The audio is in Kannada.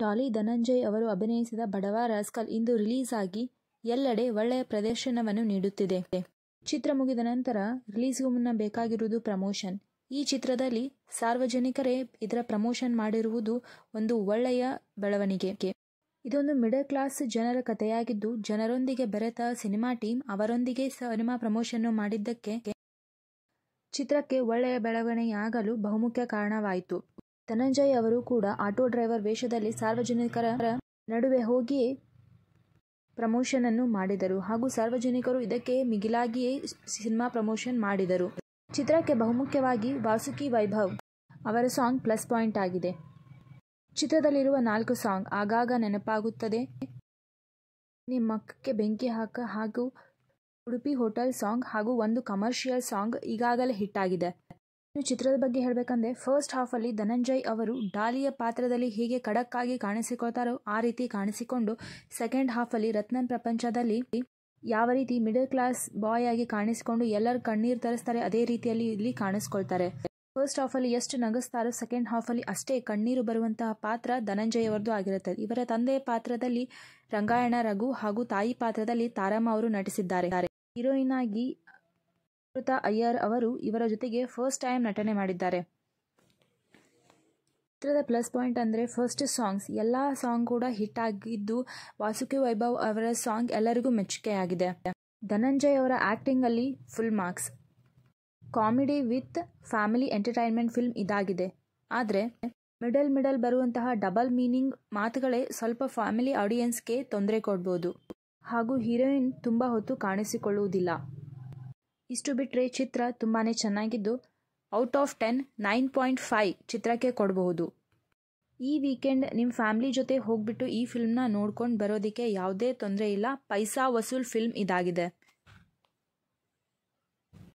ಡಾಲಿ ಧನಂಜಯ್ ಅವರು ಅಭಿನಯಿಸಿದ ಬಡವ ರಾಸ್ಕಲ್ ಇಂದು ರಿಲೀಸ್ ಆಗಿ ಎಲ್ಲೆಡೆ ಒಳ್ಳೆಯ ಪ್ರದರ್ಶನವನ್ನು ನೀಡುತ್ತಿದೆ ಚಿತ್ರ ಮುಗಿದ ನಂತರ ರಿಲೀಸ್ಗೂ ಮುನ್ನ ಬೇಕಾಗಿರುವುದು ಪ್ರಮೋಷನ್ ಈ ಚಿತ್ರದಲ್ಲಿ ಸಾರ್ವಜನಿಕರೇ ಇದರ ಪ್ರಮೋಷನ್ ಮಾಡಿರುವುದು ಒಂದು ಒಳ್ಳೆಯ ಬೆಳವಣಿಗೆ ಇದೊಂದು ಮಿಡಲ್ ಕ್ಲಾಸ್ ಜನರ ಕಥೆಯಾಗಿದ್ದು ಜನರೊಂದಿಗೆ ಬೆರೆತ ಸಿನಿಮಾ ಟೀಮ್ ಅವರೊಂದಿಗೆ ಸಿನಿಮಾ ಪ್ರಮೋಷನ್ ಮಾಡಿದ್ದಕ್ಕೆ ಚಿತ್ರಕ್ಕೆ ಒಳ್ಳೆಯ ಬೆಳವಣಿಗೆಯಾಗಲು ಬಹುಮುಖ್ಯ ಕಾರಣವಾಯಿತು ಧನಂಜಯ್ ಅವರು ಕೂಡ ಆಟೋ ಡ್ರೈವರ್ ವೇಷದಲ್ಲಿ ಸಾರ್ವಜನಿಕರ ನಡುವೆ ಹೋಗಿ ಪ್ರಮೋಷನ್ ಅನ್ನು ಮಾಡಿದರು ಹಾಗೂ ಸಾರ್ವಜನಿಕರು ಇದಕ್ಕೆ ಮಿಗಿಲಾಗಿಯೇ ಸಿನಿಮಾ ಪ್ರಮೋಷನ್ ಮಾಡಿದರು ಚಿತ್ರಕ್ಕೆ ಬಹುಮುಖ್ಯವಾಗಿ ವಾಸುಕಿ ವೈಭವ್ ಅವರ ಸಾಂಗ್ ಪ್ಲಸ್ ಪಾಯಿಂಟ್ ಆಗಿದೆ ಚಿತ್ರದಲ್ಲಿರುವ ನಾಲ್ಕು ಸಾಂಗ್ ಆಗಾಗ ನೆನಪಾಗುತ್ತದೆ ನಿಮ್ಮಕ್ಕೆ ಬೆಂಕಿ ಹಾಕ ಹಾಗೂ ಉಡುಪಿ ಹೋಟೆಲ್ ಸಾಂಗ್ ಹಾಗೂ ಒಂದು ಕಮರ್ಷಿಯಲ್ ಸಾಂಗ್ ಈಗಾಗಲೇ ಹಿಟ್ ಆಗಿದೆ ಇನ್ನು ಚಿತ್ರದ ಬಗ್ಗೆ ಹೇಳಬೇಕಂದ್ರೆ ಫಸ್ಟ್ ಹಾಫ್ ಅಲ್ಲಿ ಧನಂಜಯ್ ಅವರು ಡಾಲಿಯ ಪಾತ್ರದಲ್ಲಿ ಹೇಗೆ ಖಡಕ್ ಆಗಿ ಕಾಣಿಸಿಕೊಳ್ತಾರೋ ಆ ರೀತಿ ಕಾಣಿಸಿಕೊಂಡು ಸೆಕೆಂಡ್ ಹಾಫ್ ಅಲ್ಲಿ ರತ್ನನ್ ಪ್ರಪಂಚದಲ್ಲಿ ಯಾವ ರೀತಿ ಮಿಡಲ್ ಕ್ಲಾಸ್ ಬಾಯ್ ಆಗಿ ಕಾಣಿಸಿಕೊಂಡು ಎಲ್ಲರೂ ಕಣ್ಣೀರು ತರಿಸ್ತಾರೆ ಅದೇ ರೀತಿಯಲ್ಲಿ ಇಲ್ಲಿ ಕಾಣಿಸ್ಕೊಳ್ತಾರೆ ಫಸ್ಟ್ ಹಾಫ್ ಅಲ್ಲಿ ಎಷ್ಟು ನಗಿಸ್ತಾರೋ ಸೆಕೆಂಡ್ ಹಾಫ್ ಅಲ್ಲಿ ಅಷ್ಟೇ ಕಣ್ಣೀರು ಬರುವಂತಹ ಪಾತ್ರ ಧನಂಜಯ್ ಅವರದು ಆಗಿರುತ್ತದೆ ಇವರ ತಂದೆಯ ಪಾತ್ರದಲ್ಲಿ ರಂಗಾಯಣ ರಘು ಹಾಗೂ ತಾಯಿ ಪಾತ್ರದಲ್ಲಿ ತಾರಮ್ಮ ಅವರು ನಟಿಸಿದ್ದಾರೆ ಹೀರೋಯಿನ್ ಆಗಿ ಅಮೃತ ಅಯ್ಯರ್ ಅವರು ಇವರ ಜೊತೆಗೆ ಫಸ್ಟ್ ಟೈಮ್ ನಟನೆ ಮಾಡಿದ್ದಾರೆ ಚಿತ್ರದ ಪ್ಲಸ್ ಪಾಯಿಂಟ್ ಅಂದರೆ ಫಸ್ಟ್ ಸಾಂಗ್ಸ್ ಎಲ್ಲ ಸಾಂಗ್ ಕೂಡ ಹಿಟ್ ಆಗಿದ್ದು ವಾಸುಕಿ ವೈಭವ್ ಅವರ ಸಾಂಗ್ ಎಲ್ಲರಿಗೂ ಮೆಚ್ಚುಗೆಯಾಗಿದೆ ಧನಂಜಯ್ ಅವರ ಅಲ್ಲಿ full marks comedy with family entertainment film ಇದಾಗಿದೆ ಆದರೆ ಮಿಡಲ್ ಮಿಡಲ್ ಬರುವಂತಹ ಡಬಲ್ ಮೀನಿಂಗ್ ಮಾತುಗಳೇ ಸ್ವಲ್ಪ ಫ್ಯಾಮಿಲಿ ಆಡಿಯನ್ಸ್ಗೆ ತೊಂದರೆ ಕೊಡ್ಬೋದು ಹಾಗೂ ಹೀರೋಯಿನ್ ತುಂಬ ಹೊತ್ತು ಕಾಣಿಸಿಕೊಳ್ಳುವುದಿಲ್ಲ ಇಷ್ಟು ಬಿಟ್ಟರೆ ಚಿತ್ರ ತುಂಬಾ ಚೆನ್ನಾಗಿದ್ದು out of ten nine point five ಚಿತ್ರಕ್ಕೆ ಕೊಡಬಹುದು ಈ ವೀಕೆಂಡ್ ನಿಮ್ಮ ಫ್ಯಾಮ್ಲಿ ಜೊತೆ ಹೋಗ್ಬಿಟ್ಟು ಈ ಫಿಲ್ಮ್ನ ನೋಡ್ಕೊಂಡು ಬರೋದಕ್ಕೆ ಯಾವುದೇ ತೊಂದರೆ ಇಲ್ಲ ಪೈಸಾ ವಸೂಲ್ ಫಿಲ್ಮ್ ಇದಾಗಿದೆ